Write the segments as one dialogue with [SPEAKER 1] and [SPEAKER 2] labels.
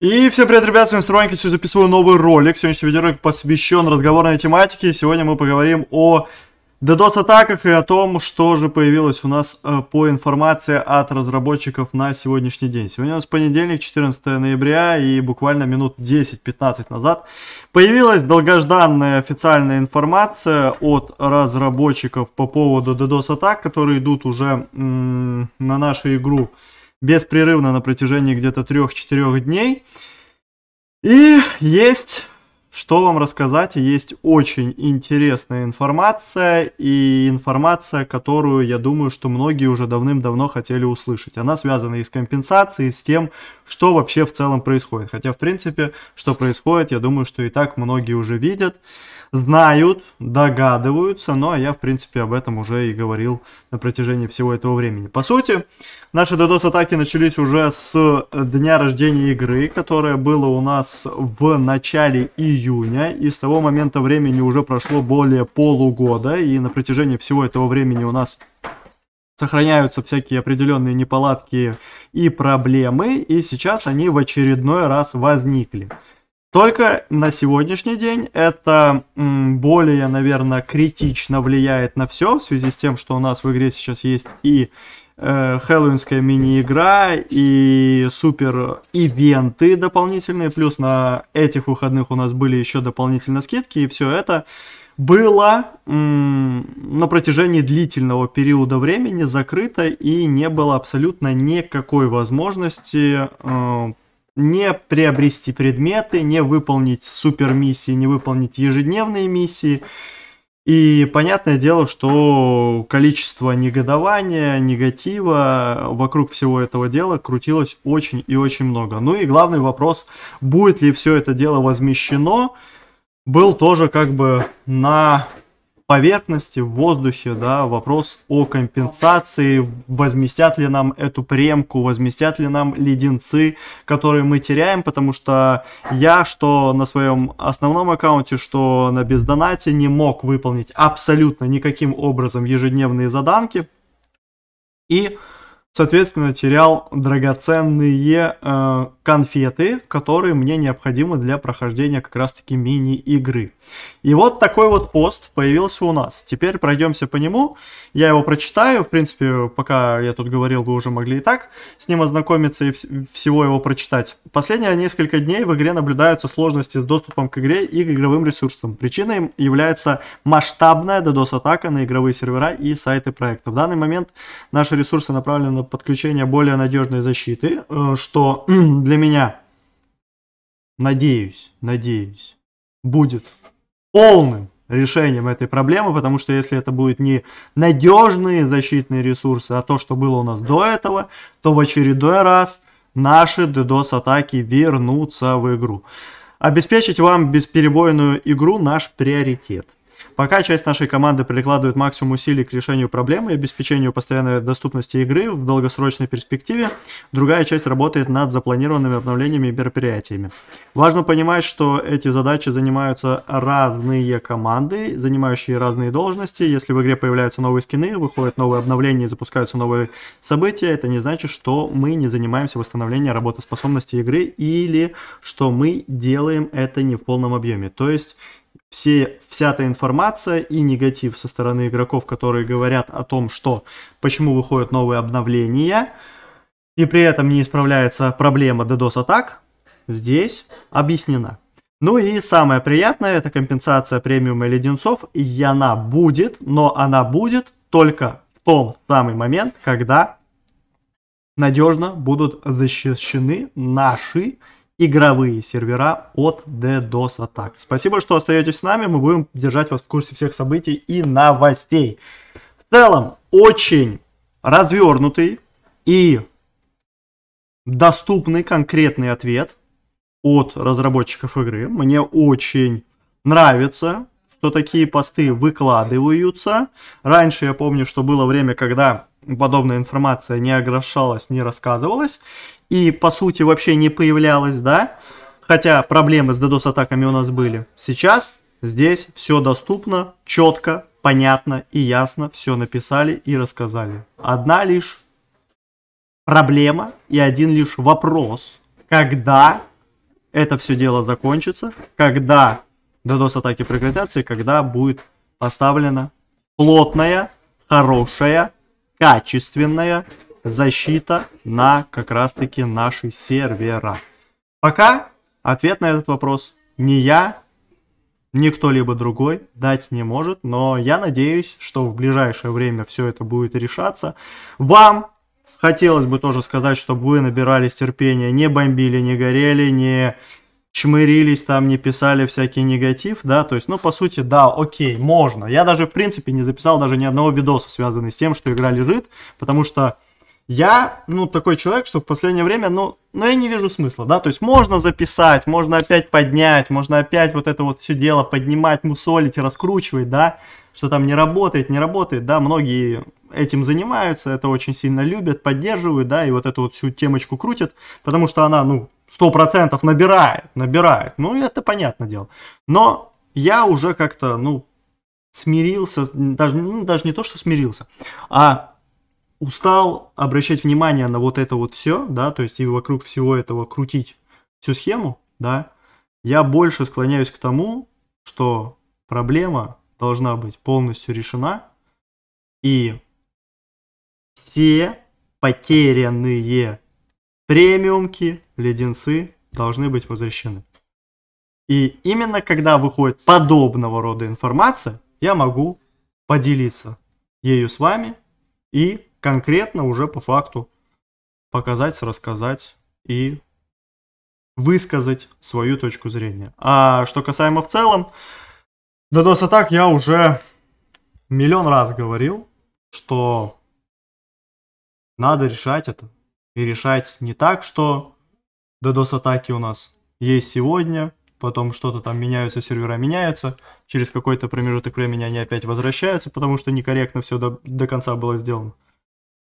[SPEAKER 1] И всем привет, ребят, с вами Сырванька, сегодня записываю новый ролик. Сегодняшний видеоролик посвящен разговорной тематике. Сегодня мы поговорим о DDoS-атаках и о том, что же появилось у нас э, по информации от разработчиков на сегодняшний день. Сегодня у нас понедельник, 14 ноября, и буквально минут 10-15 назад появилась долгожданная официальная информация от разработчиков по поводу DDoS-атак, которые идут уже на нашу игру беспрерывно на протяжении где-то 3-4 дней. И есть что вам рассказать. Есть очень интересная информация и информация, которую, я думаю, что многие уже давным-давно хотели услышать. Она связана и с компенсацией, и с тем, что вообще в целом происходит. Хотя, в принципе, что происходит, я думаю, что и так многие уже видят, знают, догадываются, но я, в принципе, об этом уже и говорил на протяжении всего этого времени. По сути, наши DDoS-атаки начались уже с дня рождения игры, которое было у нас в начале июня июня, и с того момента времени уже прошло более полугода, и на протяжении всего этого времени у нас сохраняются всякие определенные неполадки и проблемы, и сейчас они в очередной раз возникли. Только на сегодняшний день это более, наверное, критично влияет на все, в связи с тем, что у нас в игре сейчас есть и Э, хэллоуинская мини-игра и супер-ивенты дополнительные, плюс на этих выходных у нас были еще дополнительные скидки, и все это было на протяжении длительного периода времени закрыто и не было абсолютно никакой возможности э, не приобрести предметы, не выполнить супер-миссии, не выполнить ежедневные миссии. И понятное дело, что количество негодования, негатива вокруг всего этого дела крутилось очень и очень много. Ну и главный вопрос, будет ли все это дело возмещено, был тоже как бы на поверхности, в воздухе, да, вопрос о компенсации, возместят ли нам эту премку, возместят ли нам леденцы, которые мы теряем, потому что я, что на своем основном аккаунте, что на бездонате, не мог выполнить абсолютно никаким образом ежедневные заданки, и, соответственно, терял драгоценные э, конфеты, которые мне необходимы для прохождения как раз-таки мини-игры. И вот такой вот пост появился у нас. Теперь пройдемся по нему. Я его прочитаю. В принципе, пока я тут говорил, вы уже могли и так с ним ознакомиться и всего его прочитать. Последние несколько дней в игре наблюдаются сложности с доступом к игре и к игровым ресурсам. Причиной является масштабная DDoS-атака на игровые сервера и сайты проекта. В данный момент наши ресурсы направлены на подключение более надежной защиты, э, что для меня. Надеюсь, надеюсь, будет полным решением этой проблемы, потому что если это будут не надежные защитные ресурсы, а то, что было у нас до этого, то в очередной раз наши DDoS-атаки вернутся в игру. Обеспечить вам бесперебойную игру наш приоритет. Пока часть нашей команды прикладывает максимум усилий к решению проблемы и обеспечению постоянной доступности игры в долгосрочной перспективе, другая часть работает над запланированными обновлениями и мероприятиями. Важно понимать, что эти задачи занимаются разные команды, занимающие разные должности. Если в игре появляются новые скины, выходят новые обновления и запускаются новые события, это не значит, что мы не занимаемся восстановлением работоспособности игры или что мы делаем это не в полном объеме. То есть все, вся эта информация и негатив со стороны игроков, которые говорят о том, что почему выходят новые обновления, и при этом не исправляется проблема DDoS-атак, здесь объяснена. Ну и самое приятное, это компенсация премиума и леденцов, и она будет, но она будет только в том самый момент, когда надежно будут защищены наши игровые сервера от DDoS атак. Спасибо, что остаетесь с нами. Мы будем держать вас в курсе всех событий и новостей. В целом, очень развернутый и доступный конкретный ответ от разработчиков игры. Мне очень нравится, что такие посты выкладываются. Раньше я помню, что было время, когда подобная информация не оглашалась, не рассказывалась и, по сути, вообще не появлялось, да, хотя проблемы с DDoS-атаками у нас были. Сейчас здесь все доступно, четко, понятно и ясно, все написали и рассказали. Одна лишь проблема и один лишь вопрос, когда это все дело закончится, когда DDoS-атаки прекратятся и когда будет поставлена плотная, хорошая, качественная защита на как раз-таки наши сервера? Пока ответ на этот вопрос не я, ни кто-либо другой дать не может, но я надеюсь, что в ближайшее время все это будет решаться. Вам хотелось бы тоже сказать, чтобы вы набирались терпения, не бомбили, не горели, не чмырились там, не писали всякий негатив, да, то есть, ну, по сути, да, окей, можно. Я даже, в принципе, не записал даже ни одного видоса, связанного с тем, что игра лежит, потому что я, ну, такой человек, что в последнее время, ну, ну, я не вижу смысла, да, то есть можно записать, можно опять поднять, можно опять вот это вот все дело поднимать, мусолить, раскручивать, да, что там не работает, не работает, да, многие этим занимаются, это очень сильно любят, поддерживают, да, и вот эту вот всю темочку крутят, потому что она, ну, 100% набирает, набирает, ну, это понятное дело, но я уже как-то, ну, смирился, даже, ну, даже не то, что смирился, а устал обращать внимание на вот это вот все, да, то есть и вокруг всего этого крутить всю схему, да, я больше склоняюсь к тому, что проблема должна быть полностью решена, и все потерянные премиумки, леденцы должны быть возвращены. И именно когда выходит подобного рода информация, я могу поделиться ею с вами и конкретно уже по факту показать, рассказать и высказать свою точку зрения. А что касаемо в целом, DDoS атак я уже миллион раз говорил, что надо решать это. И решать не так, что DDoS атаки у нас есть сегодня, потом что-то там меняются, сервера меняются, через какой-то промежуток времени они опять возвращаются, потому что некорректно все до, до конца было сделано.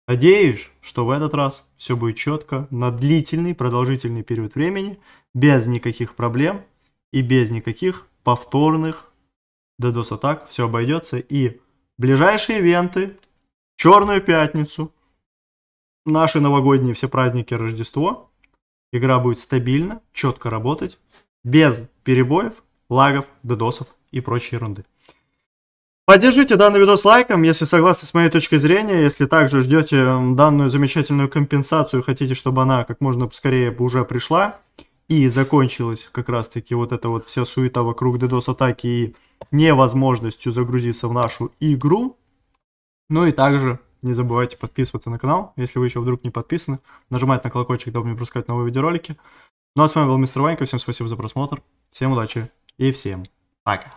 [SPEAKER 1] Надеюсь, что в этот раз все будет четко, на длительный, продолжительный период времени, без никаких проблем и без никаких повторных DDoS-атак. Все обойдется и ближайшие ивенты, Черную Пятницу, наши новогодние все праздники Рождество. Игра будет стабильно, четко работать, без перебоев, лагов, дедосов и прочей ерунды. Поддержите данный видос лайком, если согласны с моей точкой зрения, если также ждете данную замечательную компенсацию, хотите, чтобы она как можно скорее уже пришла и закончилась как раз-таки вот эта вот вся суета вокруг DDoS-атаки и невозможностью загрузиться в нашу игру. Ну и также не забывайте подписываться на канал, если вы еще вдруг не подписаны, нажимать на колокольчик, чтобы не пропускать новые видеоролики. Ну а с вами был Мистер Ванька, всем спасибо за просмотр, всем удачи и всем пока.